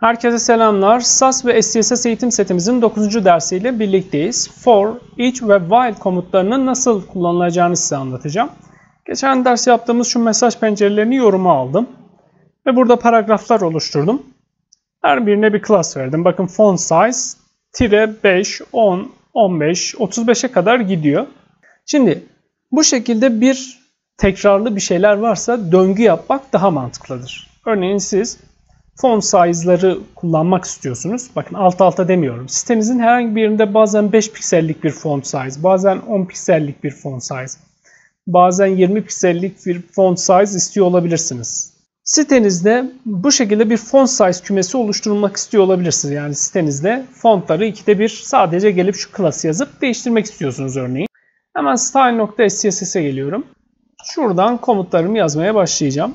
Herkese selamlar. SAS ve SCSS eğitim setimizin 9. dersiyle birlikteyiz. For, each ve while komutlarının nasıl kullanılacağını size anlatacağım. Geçen ders yaptığımız şu mesaj pencerelerini yoruma aldım. Ve burada paragraflar oluşturdum. Her birine bir class verdim. Bakın font size tire 5, 10, 15, 35'e kadar gidiyor. Şimdi bu şekilde bir tekrarlı bir şeyler varsa döngü yapmak daha mantıklıdır. Örneğin siz font size'ları kullanmak istiyorsunuz. Bakın alt alta demiyorum. Sitenizin herhangi birinde bazen 5 piksellik bir font size, bazen 10 piksellik bir font size, bazen 20 piksellik bir font size istiyor olabilirsiniz. Sitenizde bu şekilde bir font size kümesi oluşturulmak istiyor olabilirsiniz. Yani sitenizde fontları ikide bir sadece gelip şu klası yazıp değiştirmek istiyorsunuz örneğin. Hemen style.scss'e geliyorum. Şuradan komutlarımı yazmaya başlayacağım.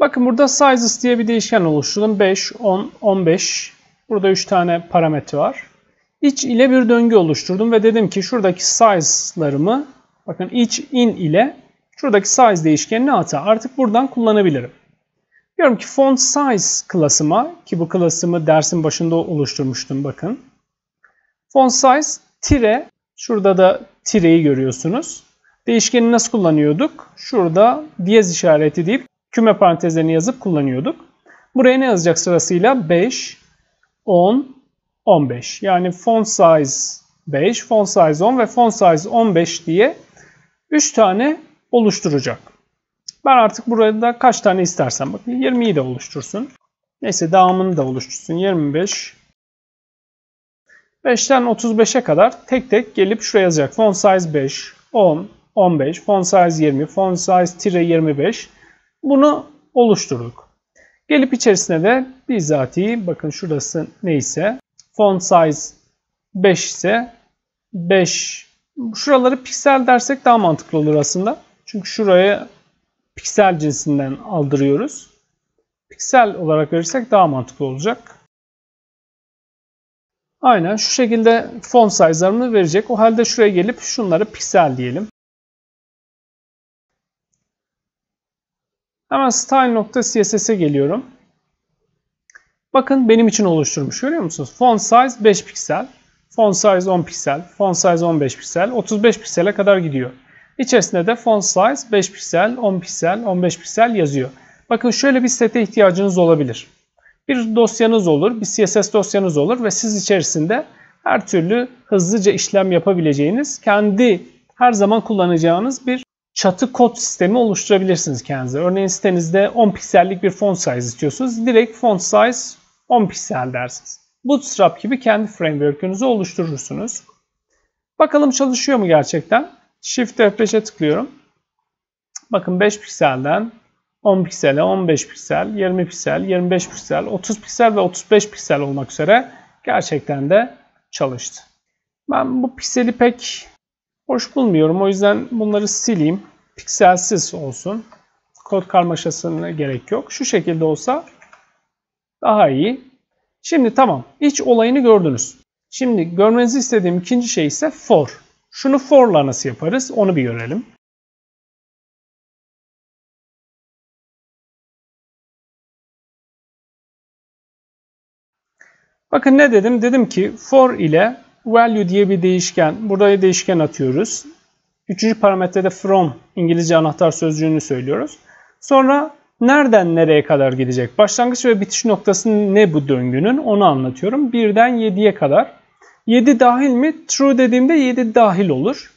Bakın burada sizes diye bir değişken oluşturdum. 5, 10, 15. Burada 3 tane parametre var. İç ile bir döngü oluşturdum ve dedim ki şuradaki size'larımı bakın iç in ile şuradaki size değişkenini ata. Artık buradan kullanabilirim. Diyorum ki font size klasıma ki bu klasımı dersin başında oluşturmuştum bakın. Font size tire şurada da tireyi görüyorsunuz. Değişkeni nasıl kullanıyorduk? Şurada diyez işareti deyip küme parantezlerini yazıp kullanıyorduk. Buraya ne yazacak sırasıyla? 5, 10, 15. Yani font size 5, font size 10 ve font size 15 diye 3 tane oluşturacak. Ben artık burada kaç tane istersen bakın 20'yi de oluştursun. Neyse devamını da oluştursun. 25. 5'ten 35'e kadar tek tek gelip şuraya yazacak. Font size 5, 10, 15, font size 20, font size tire 25 bunu oluşturduk. Gelip içerisine de bizzatihi bakın şurası neyse font size 5 ise 5 şuraları piksel dersek daha mantıklı olur aslında. Çünkü şuraya piksel cinsinden aldırıyoruz. Piksel olarak verirsek daha mantıklı olacak. Aynen şu şekilde font size'larını verecek. O halde şuraya gelip şunları piksel diyelim. Hemen style.css'e geliyorum. Bakın benim için oluşturmuş görüyor musunuz? Font size 5 piksel, font size 10 piksel, font size 15 piksel, 35 piksele kadar gidiyor. İçerisinde de font size 5 piksel, 10 piksel, 15 piksel yazıyor. Bakın şöyle bir sete ihtiyacınız olabilir. Bir dosyanız olur, bir CSS dosyanız olur ve siz içerisinde her türlü hızlıca işlem yapabileceğiniz, kendi her zaman kullanacağınız bir çatı kod sistemi oluşturabilirsiniz kendinize. Örneğin sitenizde 10 piksellik bir font size istiyorsunuz. Direkt font size 10 piksel dersiniz. Bootstrap gibi kendi framework'ünüzü oluşturursunuz. Bakalım çalışıyor mu gerçekten? Shift F5'e tıklıyorum. Bakın 5 pikselden 10 piksele, 15 piksel, 20 piksel, 25 piksel, 30 piksel ve 35 piksel olmak üzere gerçekten de çalıştı. Ben bu pikseli pek Hoş bulmuyorum. O yüzden bunları sileyim. Pikselsiz olsun. Kod karmaşasına gerek yok. Şu şekilde olsa daha iyi. Şimdi tamam. İç olayını gördünüz. Şimdi görmenizi istediğim ikinci şey ise for. Şunu for'la nasıl yaparız onu bir görelim. Bakın ne dedim? Dedim ki for ile value diye bir değişken. Buraya değişken atıyoruz. Üçüncü parametrede from İngilizce anahtar sözcüğünü söylüyoruz. Sonra nereden nereye kadar gidecek? Başlangıç ve bitiş noktası ne bu döngünün? Onu anlatıyorum. 1'den 7'ye kadar. 7 dahil mi? True dediğimde 7 dahil olur.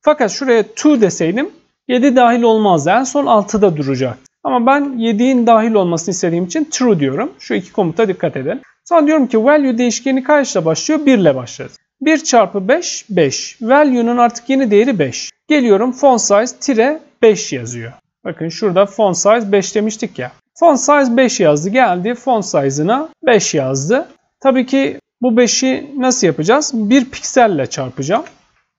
Fakat şuraya to deseydim 7 dahil olmaz. En son 6'da duracak. Ama ben 7'in dahil olmasını istediğim için true diyorum. Şu iki komuta dikkat edin. Sonra diyorum ki value değişkeni kaçla başlıyor? 1 ile başladı. 1 çarpı 5 5. Value'nun artık yeni değeri 5. Geliyorum font size tire 5 yazıyor. Bakın şurada font size 5 demiştik ya. Font size 5 yazdı. Geldi font size'ına 5 yazdı. Tabii ki bu 5'i nasıl yapacağız? 1 pikselle çarpacağım.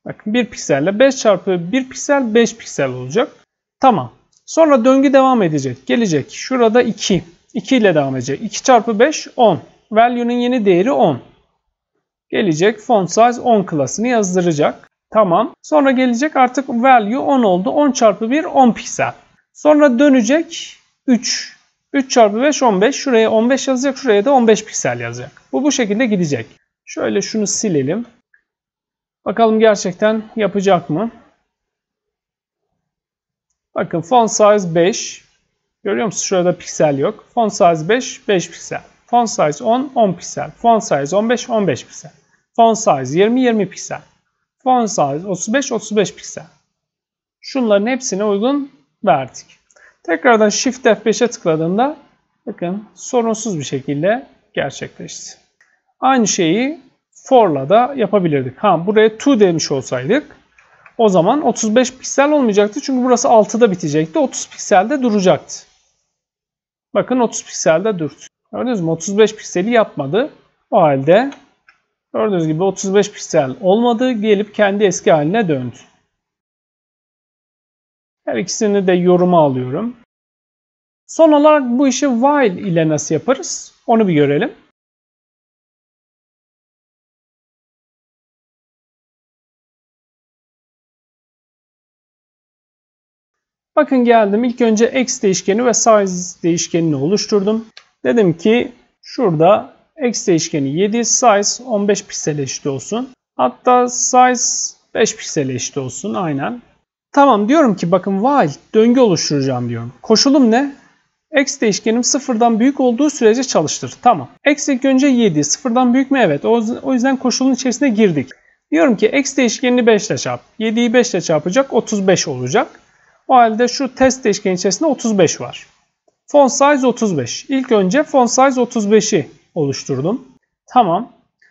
Bakın 1 pikselle 5 çarpı 1 piksel 5 piksel olacak. Tamam. Sonra döngü devam edecek. Gelecek. Şurada 2. 2 ile devam edecek. 2 çarpı 5 10. Value'nin yeni değeri 10. Gelecek font size 10 klasını yazdıracak. Tamam. Sonra gelecek artık value 10 oldu. 10 çarpı 1 10 piksel. Sonra dönecek 3. 3 çarpı 5 15. Şuraya 15 yazacak. Şuraya da 15 piksel yazacak. Bu bu şekilde gidecek. Şöyle şunu silelim. Bakalım gerçekten yapacak mı? Bakın font size 5. Görüyor musunuz? Şurada piksel yok. Font size 5, 5 piksel. Font size 10, 10 piksel. Font size 15, 15 piksel. Font size 20-20 piksel. Font size 35-35 piksel. Şunların hepsine uygun verdik. Tekrardan Shift F5'e tıkladığımda bakın sorunsuz bir şekilde gerçekleşti. Aynı şeyi for'la da yapabilirdik. Ha buraya 2 demiş olsaydık o zaman 35 piksel olmayacaktı. Çünkü burası 6'da bitecekti. 30 pikselde duracaktı. Bakın 30 pikselde durdu. Gördünüz mü? 35 pikseli yapmadı. O halde Gördüğünüz gibi 35 piksel olmadı. Gelip kendi eski haline döndü. Her ikisini de yoruma alıyorum. Son olarak bu işi while ile nasıl yaparız? Onu bir görelim. Bakın geldim İlk önce x değişkeni ve size değişkenini oluşturdum. Dedim ki şurada X değişkeni 7, size 15 piksele eşit olsun. Hatta size 5 piksele eşit olsun aynen. Tamam diyorum ki bakın while döngü oluşturacağım diyorum. Koşulum ne? X değişkenim sıfırdan büyük olduğu sürece çalıştır. Tamam. X ilk önce 7. Sıfırdan büyük mü? Evet. O yüzden koşulun içerisine girdik. Diyorum ki x değişkenini 5 ile çarp. 7'yi 5 ile çarpacak 35 olacak. O halde şu test değişkeni içerisinde 35 var. Font size 35. İlk önce font size 35'i oluşturdum. Tamam.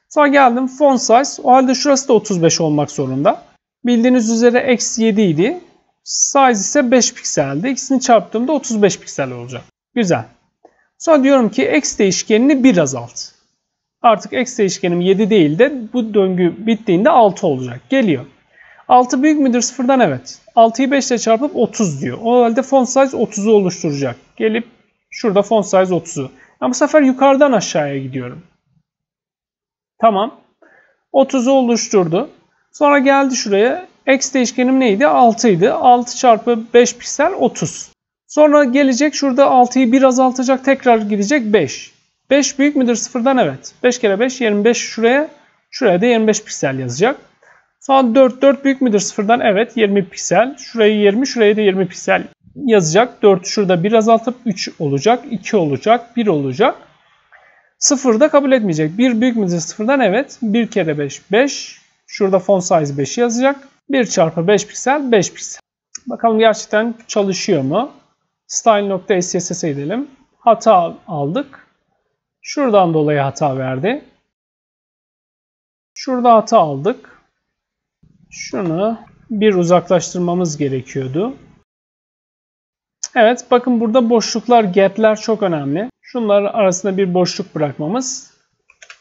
Sonra geldim font size. O halde şurası da 35 olmak zorunda. Bildiğiniz üzere x7 idi. Size ise 5 pikseldi. İkisini çarptığımda 35 piksel olacak. Güzel. Sonra diyorum ki x değişkenini bir azalt. Artık x değişkenim 7 değil de bu döngü bittiğinde 6 olacak. Geliyor. 6 büyük müdür sıfırdan evet. 6'yı 5 ile çarpıp 30 diyor. O halde font size 30'u oluşturacak. Gelip şurada font size 30'u. Ama bu sefer yukarıdan aşağıya gidiyorum. Tamam. 30'u oluşturdu. Sonra geldi şuraya. X değişkenim neydi? 6 idi. 6 çarpı 5 piksel 30. Sonra gelecek şurada 6'yı bir azaltacak. Tekrar gidecek 5. 5 büyük müdür sıfırdan? Evet. 5 kere 5 25 şuraya. Şuraya da 25 piksel yazacak. Sonra 4 4 büyük müdür sıfırdan? Evet 20 piksel. Şurayı 20 şuraya da 20 piksel yazacak. 4 şurada 1 azaltıp 3 olacak, 2 olacak, 1 olacak. 0 da kabul etmeyecek. 1 büyük müdür 0'dan evet. 1 kere 5 5. Şurada font size 5 yazacak. 1 çarpı 5 piksel 5 piksel. Bakalım gerçekten çalışıyor mu? Style.sss'e edelim Hata aldık. Şuradan dolayı hata verdi. Şurada hata aldık. Şunu bir uzaklaştırmamız gerekiyordu. Evet bakın burada boşluklar, gap'ler çok önemli. Şunlar arasında bir boşluk bırakmamız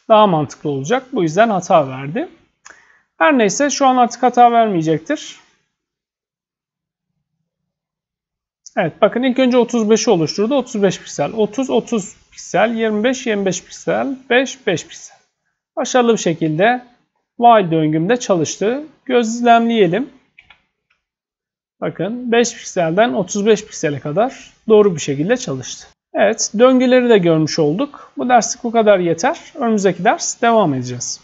daha mantıklı olacak. Bu yüzden hata verdi. Her neyse şu an artık hata vermeyecektir. Evet bakın ilk önce 35'i oluşturdu. 35 piksel. 30 30 piksel. 25 25 piksel. 5 5 piksel. Başarılı bir şekilde while döngümde çalıştı. Gözlemleyelim. Bakın 5 pikselden 35 piksele kadar doğru bir şekilde çalıştı. Evet döngüleri de görmüş olduk. Bu derslik bu kadar yeter. Önümüzdeki ders devam edeceğiz.